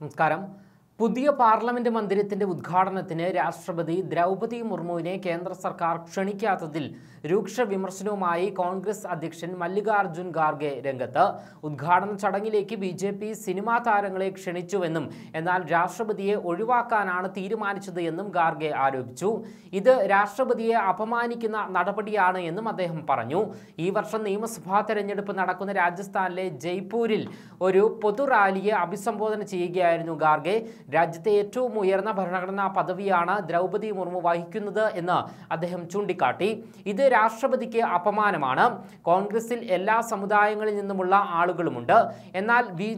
um caramba, പുതിയ parliament മന്ദിരത്തിന്റെ ഉദ്ഘാടനത്തിന് രാഷ്ട്രപതി ദ്രൗപതി മുർമുവിനെ കേന്ദ്ര സർക്കാർ ക്ഷണിക്കാത്തതിൽ രൂക്ഷ വിമർശനവുമായി കോൺഗ്രസ് അധ്യക്ഷൻ മല്ലികാർജുൻ ഖാർഗെ രംഗത്ത് ഉദ്ഘാടന ചടങ്ങിലേക്ക് ബി ജെ പി സിനിമാ താരങ്ങളെ ക്ഷണിച്ചുവെന്നും എന്നാൽ രാഷ്ട്രപതിയെ ഒഴിവാക്കാനാണ് തീരുമാനിച്ചത് എന്നും ഖാർഗെ ആരോപിച്ചു ഇത് രാഷ്ട്രപതിയെ അപമാനിക്കുന്ന നടപടിയാണ് എന്നും അദ്ദേഹം പറഞ്ഞു ഈ വർഷം നിയമസഭാ തെരഞ്ഞെടുപ്പ് നടക്കുന്ന രാജസ്ഥാനിലെ ജയ്പൂരിൽ ഒരു പൊതു അഭിസംബോധന ചെയ്യുകയായിരുന്നു ഖാർഗെ രാജ്യത്തെ ഏറ്റവും ഉയർന്ന ഭരണഘടനാ പദവിയാണ് ദ്രൗപദി മുർമു വഹിക്കുന്നത് എന്ന് അദ്ദേഹം ചൂണ്ടിക്കാട്ടി ഇത് രാഷ്ട്രപതിക്ക് അപമാനമാണ് കോൺഗ്രസിൽ എല്ലാ സമുദായങ്ങളിൽ നിന്നുമുള്ള ആളുകളുമുണ്ട് എന്നാൽ ബി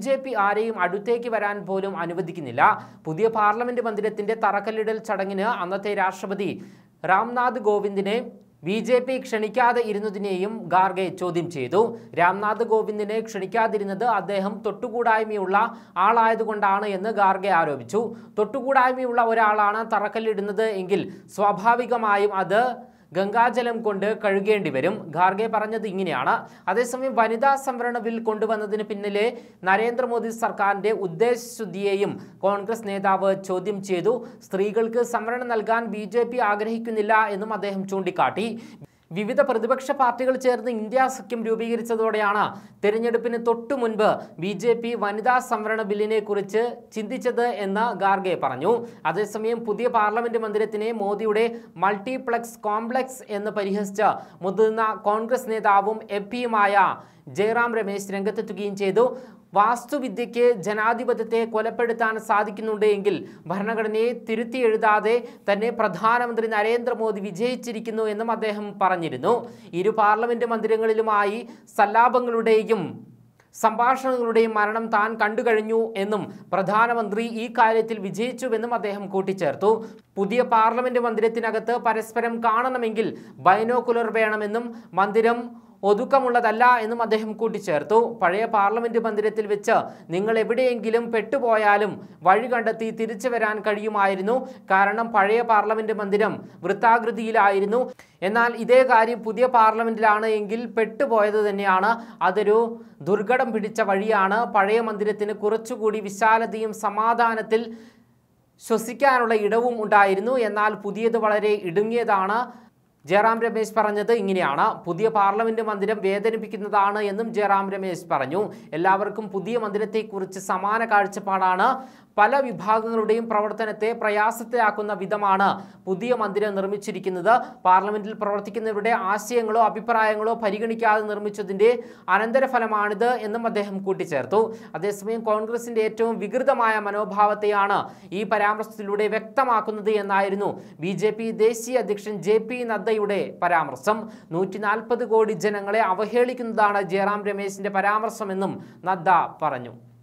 ആരെയും അടുത്തേക്ക് വരാൻ പോലും അനുവദിക്കുന്നില്ല പുതിയ പാർലമെന്റ് മന്ദിരത്തിന്റെ തറക്കല്ലിടൽ ചടങ്ങിന് അന്നത്തെ രാഷ്ട്രപതി രാംനാഥ് കോവിന്ദിനെ ബി ജെ പി ക്ഷണിക്കാതെ ഇരുന്നതിനെയും ഗാർഗെ ചോദ്യം ചെയ്തു രാംനാഥ് ഗോവിന്ദിനെ ക്ഷണിക്കാതിരുന്നത് അദ്ദേഹം തൊട്ടുകൂടായ്മയുള്ള ആളായതുകൊണ്ടാണ് എന്ന് ഗാർഗെ ആരോപിച്ചു തൊട്ടുകൂടായ്മയുള്ള ഒരാളാണ് തറക്കല്ലിടുന്നത് എങ്കിൽ സ്വാഭാവികമായും അത് ഗംഗാജലം കൊണ്ട് കഴുകേണ്ടി വരും ഖാർഗെ പറഞ്ഞത് ഇങ്ങനെയാണ് അതേസമയം വനിതാ സംവരണ ബിൽ കൊണ്ടുവന്നതിന് പിന്നിലെ നരേന്ദ്രമോദി സർക്കാരിന്റെ ഉദ്ദേശശുദ്ധിയെയും കോൺഗ്രസ് നേതാവ് ചോദ്യം ചെയ്തു സ്ത്രീകൾക്ക് സംവരണം നൽകാൻ ബി ആഗ്രഹിക്കുന്നില്ല എന്നും അദ്ദേഹം ചൂണ്ടിക്കാട്ടി വിവിധ പ്രതിപക്ഷ പാർട്ടികൾ ചേർന്ന് ഇന്ത്യ സഖ്യം രൂപീകരിച്ചതോടെയാണ് തെരഞ്ഞെടുപ്പിന് തൊട്ടു മുൻപ് ബി ജെ പി വനിതാ സംവരണ ബില്ലിനെ കുറിച്ച് ചിന്തിച്ചത് എന്ന് ഗാർഗെ പറഞ്ഞു അതേസമയം പുതിയ പാർലമെന്റ് മന്ദിരത്തിനെ മോദിയുടെ മൾട്ടിപ്ലക്സ് കോംപ്ലക്സ് എന്ന് പരിഹസിച്ച് മുതിർന്ന കോൺഗ്രസ് നേതാവും എം പിയുമായ ജയറാം രമേശ് രംഗത്തെത്തുകയും ചെയ്തു വാസ്തുവിദ്യയ്ക്ക് ജനാധിപത്യത്തെ കൊലപ്പെടുത്താൻ സാധിക്കുന്നുണ്ട് എങ്കിൽ ഭരണഘടനയെ തിരുത്തി എഴുതാതെ തന്നെ പ്രധാനമന്ത്രി നരേന്ദ്രമോദി വിജയിച്ചിരിക്കുന്നു എന്നും അദ്ദേഹം പറഞ്ഞിരുന്നു ഇരു പാർലമെന്റ് മന്ദിരങ്ങളിലുമായി സല്ലാപങ്ങളുടെയും സംഭാഷണങ്ങളുടെയും മരണം താൻ കണ്ടുകഴിഞ്ഞു എന്നും പ്രധാനമന്ത്രി ഈ കാര്യത്തിൽ വിജയിച്ചുവെന്നും അദ്ദേഹം കൂട്ടിച്ചേർത്തു പുതിയ പാർലമെന്റ് മന്ദിരത്തിനകത്ത് പരസ്പരം കാണണമെങ്കിൽ ബൈനോക്കുലർ വേണമെന്നും മന്ദിരം ഒതുക്കമുള്ളതല്ല എന്നും അദ്ദേഹം കൂട്ടിച്ചേർത്തു പഴയ പാർലമെന്റ് മന്ദിരത്തിൽ വെച്ച് നിങ്ങൾ എവിടെയെങ്കിലും പെട്ടുപോയാലും വഴി കണ്ടെത്തി തിരിച്ചു വരാൻ കഴിയുമായിരുന്നു കാരണം പഴയ പാർലമെന്റ് മന്ദിരം വൃത്താകൃതിയിലായിരുന്നു എന്നാൽ ഇതേ കാര്യം പുതിയ പാർലമെന്റിലാണ് എങ്കിൽ പെട്ടുപോയത് തന്നെയാണ് അതൊരു ദുർഘടം പിടിച്ച വഴിയാണ് പഴയ മന്ദിരത്തിന് കുറച്ചുകൂടി വിശാലതയും സമാധാനത്തിൽ ശ്വസിക്കാനുള്ള ഇടവും ഉണ്ടായിരുന്നു എന്നാൽ പുതിയത് വളരെ ഇടുങ്ങിയതാണ് ജയറാം രമേശ് പറഞ്ഞത് ഇങ്ങനെയാണ് പുതിയ പാർലമെന്റ് മന്ദിരം വേദനിപ്പിക്കുന്നതാണ് എന്നും ജയറാം രമേശ് പറഞ്ഞു എല്ലാവർക്കും പുതിയ മന്ദിരത്തെക്കുറിച്ച് സമാന കാഴ്ചപ്പാടാണ് പല വിഭാഗങ്ങളുടെയും പ്രവർത്തനത്തെ പ്രയാസത്തിലാക്കുന്ന വിധമാണ് പുതിയ മന്ദിരം നിർമ്മിച്ചിരിക്കുന്നത് പാർലമെന്റിൽ പ്രവർത്തിക്കുന്നവരുടെ ആശയങ്ങളോ അഭിപ്രായങ്ങളോ പരിഗണിക്കാതെ നിർമ്മിച്ചതിൻ്റെ അനന്തരഫലമാണിത് എന്നും അദ്ദേഹം കൂട്ടിച്ചേർത്തു അതേസമയം കോൺഗ്രസിൻ്റെ ഏറ്റവും വികൃതമായ മനോഭാവത്തെയാണ് ഈ പരാമർശത്തിലൂടെ വ്യക്തമാക്കുന്നത് എന്നായിരുന്നു ബി ദേശീയ അധ്യക്ഷൻ ജെ നദ്ദ ജനതയുടെ പരാമർശം നൂറ്റി നാൽപ്പത് കോടി ജനങ്ങളെ അവഹേളിക്കുന്നതാണ് ജയറാം രമേശിന്റെ പരാമർശമെന്നും നദ്ദ പറഞ്ഞു